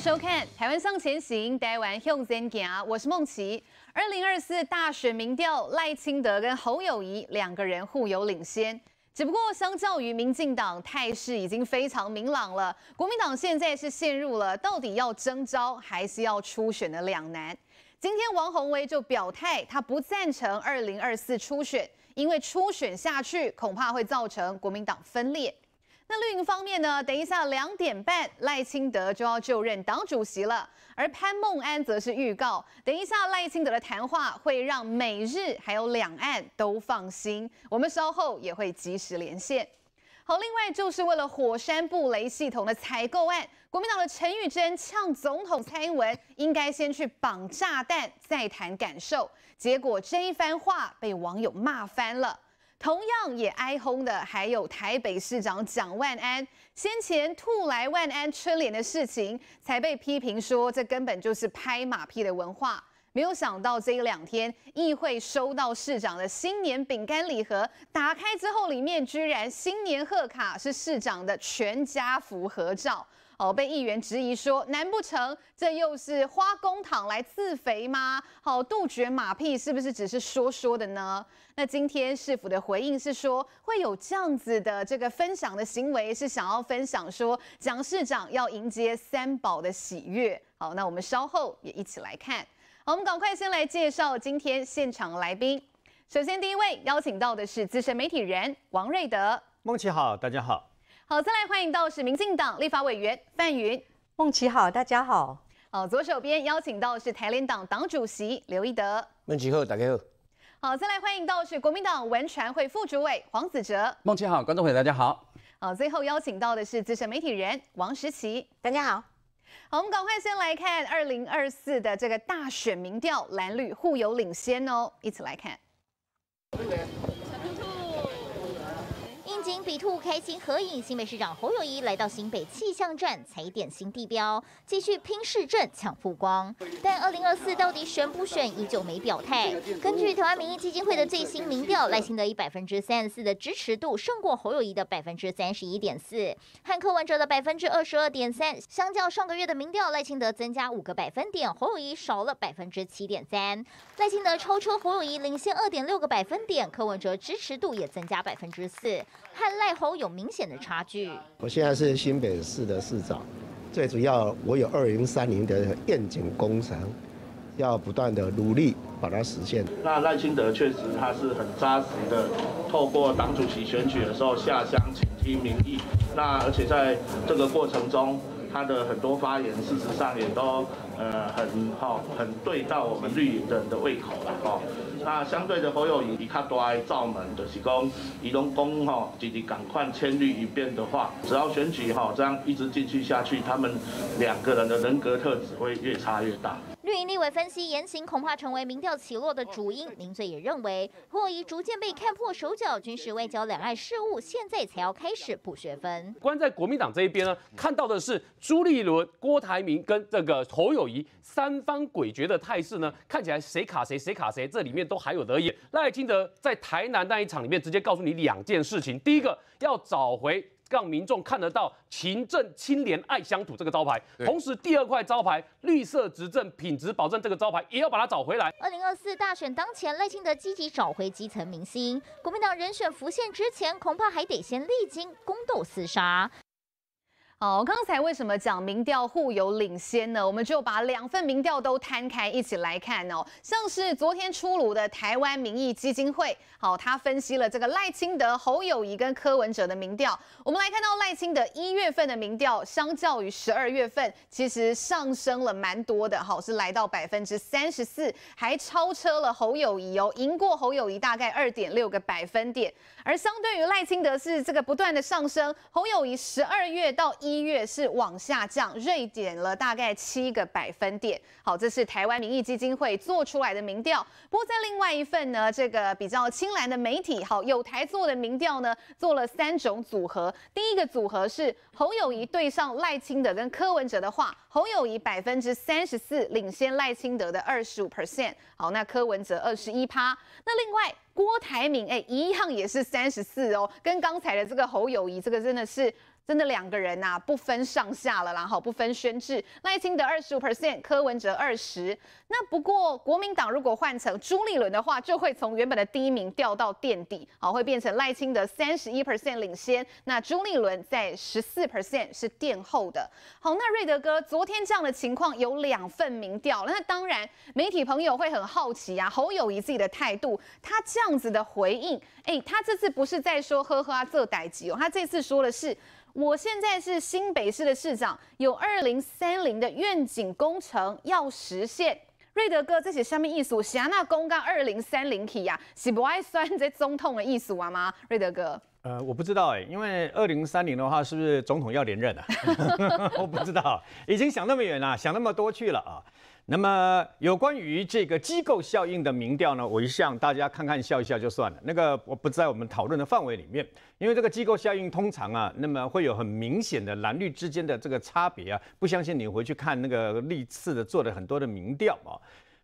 收看台湾向前行，台湾向前行，我是梦琪。二零二四大选民调，赖清德跟侯友谊两个人互有领先，只不过相较于民进党态势已经非常明朗了，国民党现在是陷入了到底要征召还是要初选的两难。今天王宏威就表态，他不赞成二零二四初选，因为初选下去恐怕会造成国民党分裂。那另一方面呢？等一下两点半，赖清德就要就任党主席了。而潘孟安则是预告，等一下赖清德的谈话会让美日还有两岸都放心。我们稍后也会及时连线。好，另外就是为了火山布雷系统的采购案，国民党的陈玉珍呛总统蔡英文应该先去绑炸弹再谈感受，结果这一番话被网友骂翻了。同样也哀轰的，还有台北市长蒋万安先前吐来万安春联的事情，才被批评说这根本就是拍马屁的文化。没有想到这一两天，议会收到市长的新年饼干礼盒，打开之后里面居然新年贺卡是市长的全家福合照。哦，被议员质疑说，难不成这又是花公帑来自肥吗？好，杜绝马屁是不是只是说说的呢？那今天市府的回应是说，会有这样子的这个分享的行为，是想要分享说，蒋市长要迎接三宝的喜悦。好，那我们稍后也一起来看。好，我们赶快先来介绍今天现场来宾。首先第一位邀请到的是资深媒体人王瑞德，孟琪好，大家好。好，再来欢迎到是民进党立法委员范云梦琪好，大家好。好，左手边邀请到是台联党党主席刘一德梦琪好，大家好。好，再来欢迎到是国民党文传会副主委黄子哲梦琪好，观众朋友大家好。好，最后邀请到的是资深媒体人王时琪。大家好。好，我们赶快先来看二零二四的这个大选民调，蓝绿互有领先哦，一起来看。景比兔开心合影，新北市长侯友谊来到新北气象站踩点新地标，继续拼市政抢曝光。但二零二四到底选不选，依旧没表态。根据台湾民意基金会的最新民调，赖清德以百分之三十四的支持度胜过侯友谊的百分之三十一点四，汉克文哲的百分之二十二点三。相较上个月的民调，赖清德增加五个百分点，侯友谊少了百分之七点三。赖清德超车侯友谊，领先二点六个百分点。柯文哲支持度也增加百分之四。和赖猴有明显的差距。我现在是新北市的市长，最主要我有二零三零的愿景工程，要不断的努力把它实现。那赖清德确实他是很扎实的，透过党主席选举的时候下乡请听民意，那而且在这个过程中。他的很多发言，事实上也都呃很好，很对到我们绿营的人的胃口了哦。那相对的，侯友宜他过来造门，就是讲，宜龙公哈，弟弟赶快千绿一遍的话，只要选举哈，这样一直进去下去，他们两个人的人格特质会越差越大。绿营立委分析言行恐怕成为民调起落的主因，林醉也认为霍友逐渐被看破手脚，军事外交两岸事务现在才要开始补学分。关在国民党这一边呢，看到的是朱立伦、郭台铭跟这个侯友谊三方诡谲的态势呢，看起来谁卡谁，谁卡谁，这里面都还有得演。赖清德在台南那一场里面，直接告诉你两件事情：第一个要找回。让民众看得到勤政清廉爱乡土这个招牌，同时第二块招牌绿色执政品质保证这个招牌也要把它找回来。二零二四大选当前，赖清德积极找回基层民心，国民党人选浮现之前，恐怕还得先历经宫斗厮杀。好，刚才为什么讲民调互有领先呢？我们就把两份民调都摊开一起来看哦。像是昨天出炉的台湾民意基金会，好，他分析了这个赖清德、侯友谊跟柯文哲的民调。我们来看到赖清德一月份的民调，相较于十二月份，其实上升了蛮多的，好，是来到百分之三十四，还超车了侯友谊哦，赢过侯友谊大概二点六个百分点。而相对于赖清德是这个不断的上升，侯友谊十二月到一月是往下降，锐减了大概七个百分点。好，这是台湾民意基金会做出来的民调。不过，在另外一份呢，这个比较青蓝的媒体，好有台做的民调呢，做了三种组合。第一个组合是侯友谊对上赖清德跟柯文哲的话，侯友谊百分之三十四领先赖清德的二十五 percent。好，那柯文哲二十一趴。那另外郭台铭，哎，一样也是三十四哦，跟刚才的这个侯友谊，这个真的是。真的两个人呐，不分上下了啦，好不分轩制。赖清德二十五 percent，柯文哲二十。那不过国民党如果换成朱立伦的话，就会从原本的第一名掉到垫底，好会变成赖清德三十一 percent 领先，那朱立伦在十四 percent 是垫后的。好，那瑞德哥昨天这样的情况有两份民调，那当然媒体朋友会很好奇啊。侯友谊自己的态度，他这样子的回应，哎，他这次不是在说呵呵啊做歹急哦，他这次说的是。我现在是新北市的市长，有二零三零的愿景工程要实现。瑞德哥，这些上面意思，霞娜公告二零三零起呀，喜不爱酸这中统的意思啊吗，瑞德哥？呃，我不知道哎，因为二零三零的话，是不是总统要连任啊？我不知道，已经想那么远了，想那么多去了啊。那么有关于这个机构效应的民调呢，我一向大家看看笑一笑就算了，那个我不在我们讨论的范围里面，因为这个机构效应通常啊，那么会有很明显的蓝绿之间的这个差别啊，不相信你回去看那个历次的做的很多的民调啊。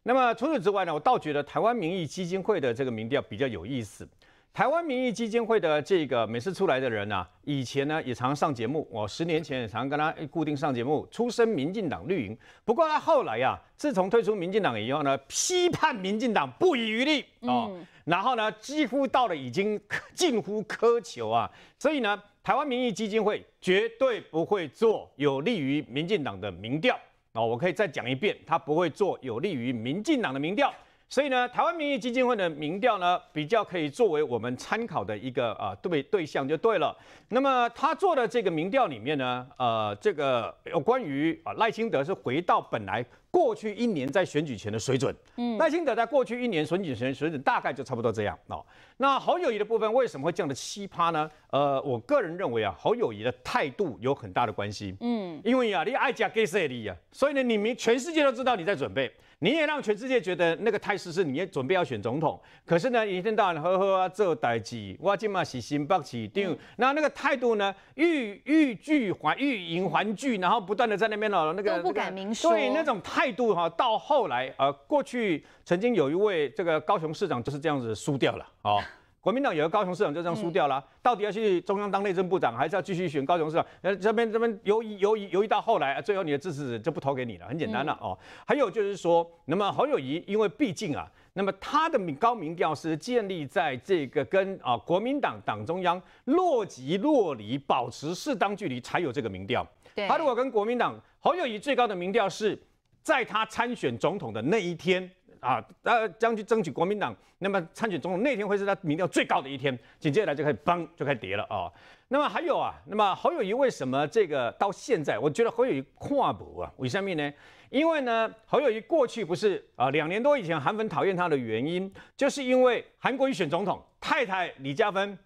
那么除此之外呢，我倒觉得台湾民意基金会的这个民调比较有意思。台湾民意基金会的这个每次出来的人呢，以前呢也常上节目，我十年前也常跟他固定上节目。出身民进党绿营，不过他后来呀，自从退出民进党以后呢，批判民进党不遗余力啊，然后呢，几乎到了已经近乎苛求啊，所以呢，台湾民意基金会绝对不会做有利于民进党的民调哦，我可以再讲一遍，他不会做有利于民进党的民调。所以呢，台湾民意基金会的民调呢，比较可以作为我们参考的一个啊对对象就对了。那么他做的这个民调里面呢，呃，这个有关于啊赖清德是回到本来过去一年在选举前的水准，嗯，赖清德在过去一年选举前的水准大概就差不多这样哦。那侯友谊的部分为什么会降得七趴呢？呃，我个人认为啊，侯友谊的态度有很大的关系。嗯，因为啊，你爱讲给谁听啊，所以呢，你明全世界都知道你在准备，你也让全世界觉得那个态势是你也准备要选总统。可是呢，一天到晚呵呵啊做代志，哇今嘛是新不起定。那那个态度呢，欲欲拒还欲迎还拒，然后不断的在那边哦，那个都不敢明说，所以那种态度哈，到后来呃，过去曾经有一位这个高雄市长就是这样子输掉了啊。国民党有个高雄市长就这样输掉了，到底要去中央当内政部长，还是要继续选高雄市长？呃，这边这边犹犹豫犹豫到后来，最后你的支持者就不投给你了，很简单了哦。还有就是说，那么侯友谊，因为毕竟啊，那么他的高民调是建立在这个跟啊国民党党中央若即若离，保持适当距离才有这个民调。他如果跟国民党，侯友谊最高的民调是在他参选总统的那一天。啊，呃，将去争取国民党，那么参选总统那天会是他民调最高的一天，紧接着来就开始崩，就开始跌了啊。那么还有啊，那么侯友谊为什么这个到现在我觉得侯友谊跨步啊，为什么呢？因为呢，侯友谊过去不是啊，两年多以前韩粉讨厌他的原因，就是因为韩国瑜选总统，太太李嘉芬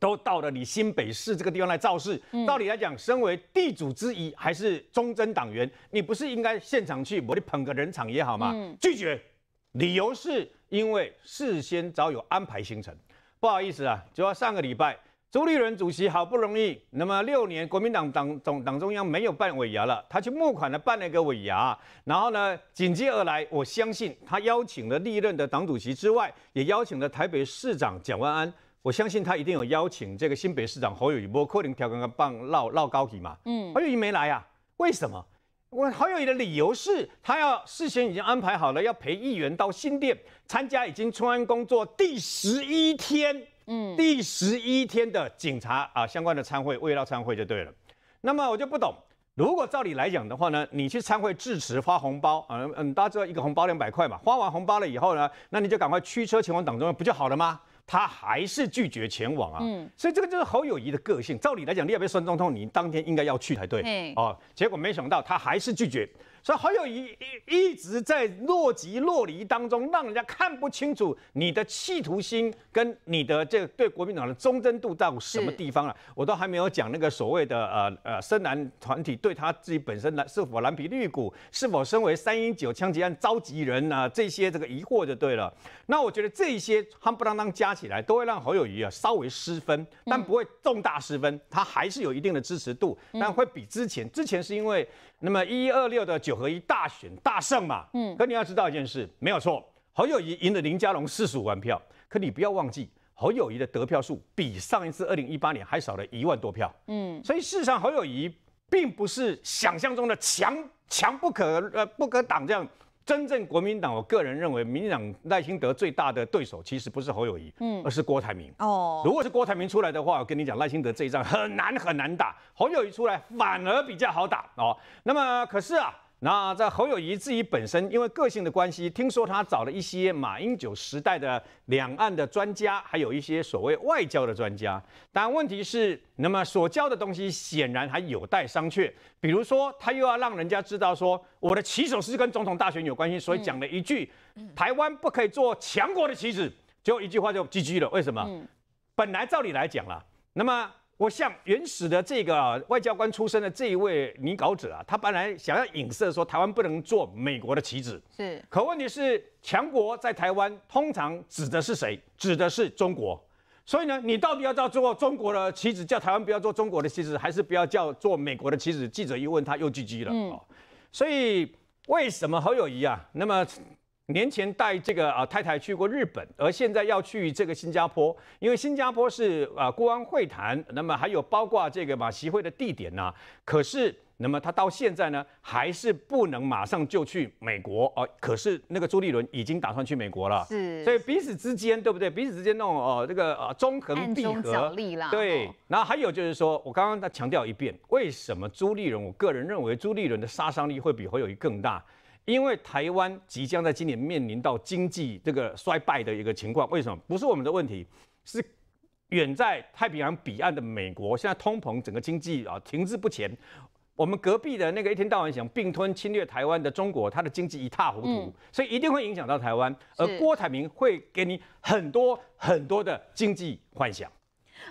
都到了你新北市这个地方来造势，道理来讲，身为地主之一，还是忠贞党员，你不是应该现场去，我你捧个人场也好嘛，拒绝。理由是因为事先早有安排行程，不好意思啊，就要上个礼拜，朱立伦主席好不容易，那么六年国民党党总党中央没有办尾牙了，他就募款了办了一个尾牙，然后呢，紧接而来，我相信他邀请了历任的党主席之外，也邀请了台北市长蒋万安，我相信他一定有邀请这个新北市长侯友谊，包括林调刚刚帮绕绕高皮嘛，嗯，侯友谊没来啊，为什么？我好友的理由是他要事先已经安排好了，要陪议员到新店参加已经春安工作第十一天，嗯，第十一天的警察啊相关的参会，未到参会就对了。那么我就不懂，如果照理来讲的话呢，你去参会致辞发红包啊，嗯，大家知道一个红包两百块嘛，发完红包了以后呢，那你就赶快驱车前往党中央，不就好了吗？他还是拒绝前往啊，所以这个就是侯友谊的个性。照理来讲，你要被孙总统，你当天应该要去才对。哦，结果没想到他还是拒绝。所以侯友谊一一直在若即若离当中，让人家看不清楚你的企图心跟你的这个对国民党的忠贞度到什么地方了。我都还没有讲那个所谓的呃呃深蓝团体对他自己本身蓝是否蓝皮绿骨，是否身为三一九枪击案召集人啊这些这个疑惑就对了。那我觉得这些夯不啷当加起来都会让侯友谊啊稍微失分，但不会重大失分，他还是有一定的支持度，但会比之前之前是因为。那么一二六的九合一大选大胜嘛，嗯，可你要知道一件事，没有错，侯友谊赢了林佳龙四十五万票，可你不要忘记，侯友谊的得票数比上一次二零一八年还少了一万多票，嗯，所以事实上侯友谊并不是想象中的强强不可呃不可挡这样。真正国民党，我个人认为，民进党赖清德最大的对手其实不是侯友谊，嗯，而是郭台铭。哦，如果是郭台铭出来的话，我跟你讲，赖清德这一仗很难很难打。侯友谊出来反而比较好打哦。那么可是啊。那在侯友谊自己本身，因为个性的关系，听说他找了一些马英九时代的两岸的专家，还有一些所谓外交的专家。但问题是，那么所教的东西显然还有待商榷。比如说，他又要让人家知道说，我的棋手是跟总统大选有关系，所以讲了一句“台湾不可以做强国的棋子”，就一句话就 GG 了。为什么？本来照理来讲啦，那么。我像原始的这个外交官出身的这一位拟稿者啊，他本来想要影射说台湾不能做美国的棋子，是。可问题是，强国在台湾通常指的是谁？指的是中国。所以呢，你到底要叫做中国的棋子，叫台湾不要做中国的棋子，还是不要叫做美国的棋子？记者一问，他又拒绝了。嗯。所以为什么侯友谊啊？那么。年前带这个啊太太去过日本，而现在要去这个新加坡，因为新加坡是啊国安会谈，那么还有包括这个马席会的地点呐。可是那么他到现在呢还是不能马上就去美国啊。可是那个朱立伦已经打算去美国了，是。所以彼此之间对不对？彼此之间种哦这个啊中横闭合，对。然后还有就是说我刚刚再强调一遍，为什么朱立伦？我个人认为朱立伦的杀伤力会比侯友谊更大。因为台湾即将在今年面临到经济这个衰败的一个情况，为什么？不是我们的问题，是远在太平洋彼岸的美国现在通膨，整个经济啊停滞不前。我们隔壁的那个一天到晚想并吞侵略台湾的中国，他的经济一塌糊涂，所以一定会影响到台湾。而郭台铭会给你很多很多的经济幻想。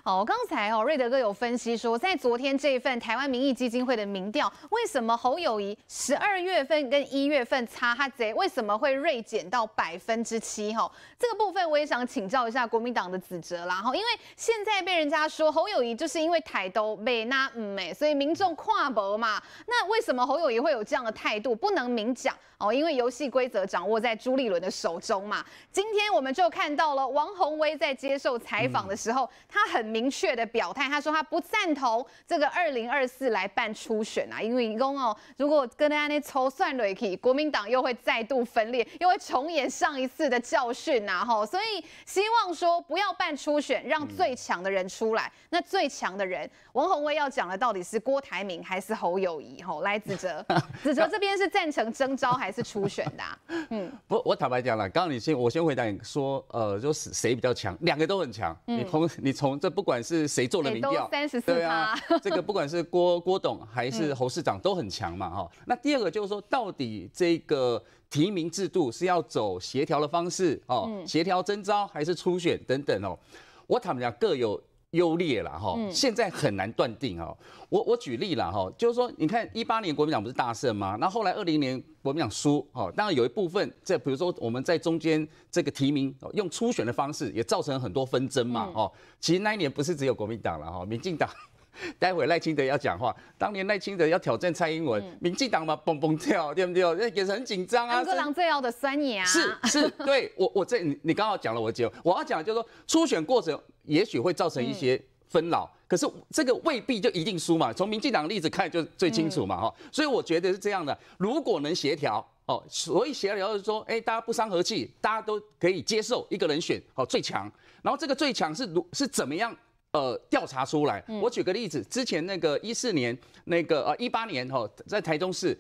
好，刚才哦，瑞德哥有分析说，在昨天这份台湾民意基金会的民调，为什么侯友谊十二月份跟一月份差哈贼，为什么会锐减到百分之七？哈，这个部分我也想请教一下国民党的子哲啦。哈，因为现在被人家说侯友谊就是因为台独那拉美，所以民众跨博嘛。那为什么侯友谊会有这样的态度，不能明讲？哦，因为游戏规则掌握在朱立伦的手中嘛。今天我们就看到了王宏威在接受采访的时候，他很。很明确的表态，他说他不赞同这个二零二四来办初选啊，因为哦，如果跟大家那抽算瑞克，国民党又会再度分裂，又会重演上一次的教训啊，哈，所以希望说不要办初选，让最强的人出来。那最强的人，王宏威要讲的到底是郭台铭还是侯友谊？吼，来子哲，子 哲这边是赞成征召还是初选的？嗯，不，我坦白讲了，刚刚你先，我先回答你说，呃，就是谁比较强？两个都很强。你从你从这。不管是谁做了民调，对啊，这个不管是郭郭董还是侯市长都很强嘛，哈。那第二个就是说，到底这个提名制度是要走协调的方式哦，协调征招还是初选等等哦，我他们讲各有。优劣了哈，现在很难断定哦。我我举例了哈，就是说，你看一八年国民党不是大胜吗？那后来二零年国民党输，哦，当然有一部分，这比如说我们在中间这个提名用初选的方式，也造成很多纷争嘛，哦，其实那一年不是只有国民党了哈，民进党，待会赖清德要讲话，当年赖清德要挑战蔡英文，民进党嘛蹦蹦跳，对不对？那也是很紧张啊。安格朗最要的三年啊。是是，对我我这你你刚好讲了我结论，我要讲就是说初选过程。也许会造成一些纷扰，可是这个未必就一定输嘛。从民进党的例子看，就最清楚嘛，哈。所以我觉得是这样的，如果能协调，哦，所以协调就是说，哎，大家不伤和气，大家都可以接受一个人选，哦，最强。然后这个最强是如是怎么样？呃，调查出来。我举个例子，之前那个一四年，那个呃一八年，哈，在台中市，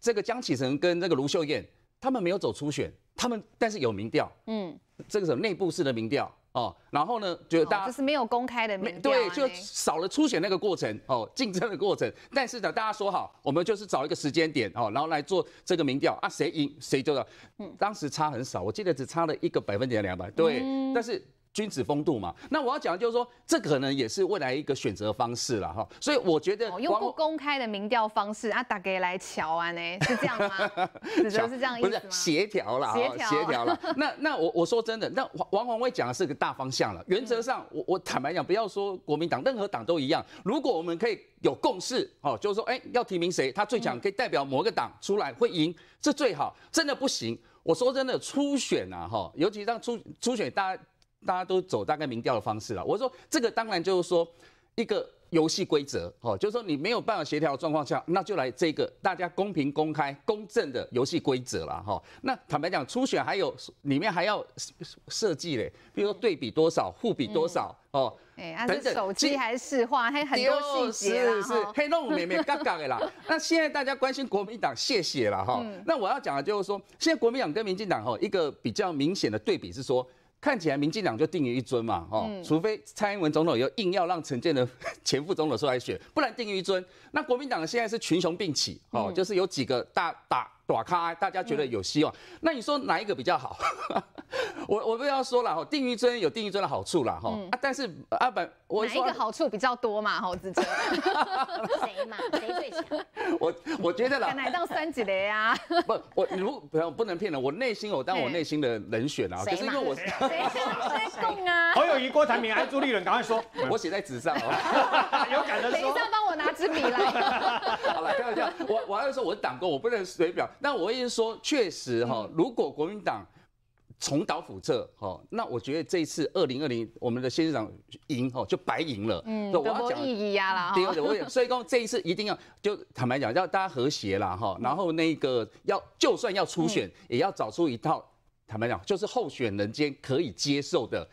这个江启臣跟那个卢秀燕，他们没有走初选，他们但是有民调，嗯，这个什么内部式的民调。哦，然后呢？就大家就是没有公开的，没对，就少了初选那个过程，哦，竞争的过程。但是呢，大家说好，我们就是找一个时间点，哦，然后来做这个民调啊，谁赢谁就的。嗯，当时差很少，我记得只差了一个百分点两百，对，但是。君子风度嘛，那我要讲的就是说，这可能也是未来一个选择方式了哈。所以我觉得用不公开的民调方式啊，打给来瞧安呢，是这样吗？是这样意思吗？协调了，协调了。那那我我说真的，那王王宏威讲的是个大方向了。原则上，我我坦白讲，不要说国民党，任何党都一样。如果我们可以有共识，哦，就是说，哎，要提名谁，他最强可以代表某个党出来会赢，这最好。真的不行，我说真的，初选啊，哈，尤其让初初选大家。大家都走大概民调的方式了。我说这个当然就是说一个游戏规则，哦，就是说你没有办法协调的状况下，那就来这个大家公平、公开、公正的游戏规则了，哈。那坦白讲，初选还有里面还要设计嘞，比如说对比多少、互比多少，哦，哎，还是手机还是画，还很多细节啦，是黑龙门妹妹刚刚的啦。那现在大家关心国民党谢谢了，哈。那我要讲的就是说，现在国民党跟民进党哈一个比较明显的对比是说。看起来民进党就定于一尊嘛，哦，除非蔡英文总统又硬要让陈建的 前副总统出来选，不然定于一尊。那国民党现在是群雄并起，哦，就是有几个大打。大咖，大家觉得有希望，那你说哪一个比较好？我我不要说了哈，定一尊有定一尊的好处了哈，啊，但是阿本，哪一个好处比较多嘛？哈子成，谁嘛？谁最强？我我觉得了，哪当三级的呀？不，我如不要不能骗人，我内心有当我内心的人选啊，可是因为我谁谁送啊？侯友谊、郭台铭还是朱立伦，赶快说，我写在纸上哦，有感的说。是米莱。好了，开玩笑，我我要说，我是党工，我不认识水表。那我意思说，确实哈，如果国民党重蹈覆辙哈，那我觉得这一次二零二零，我们的新市长赢哈，就白赢了。嗯。得博弈压力啦。第二个，所以讲这一次一定要，就坦白讲，要大家和谐啦哈。然后那个要，就算要初选，也要找出一套坦白讲，就是候选人间可以接受的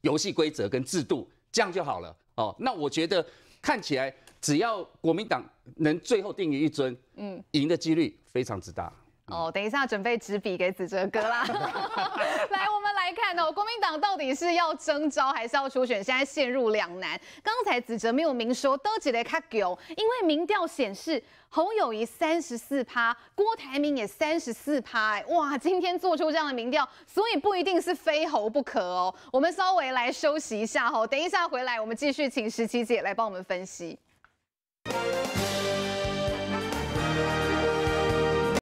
游戏规则跟制度，这样就好了。哦。那我觉得看起来。只要国民党能最后定于一尊，嗯，赢的几率非常之大。哦，等一下准备纸笔给子哲哥啦。来，我们来看哦，国民党到底是要征召还是要初选？现在陷入两难。刚才子哲没有明说，都只在卡狗，因为民调显示侯友谊三十四趴，郭台铭也三十四趴。哎，哇，今天做出这样的民调，所以不一定是非侯不可哦。我们稍微来休息一下哈，等一下回来我们继续请十七姐来帮我们分析。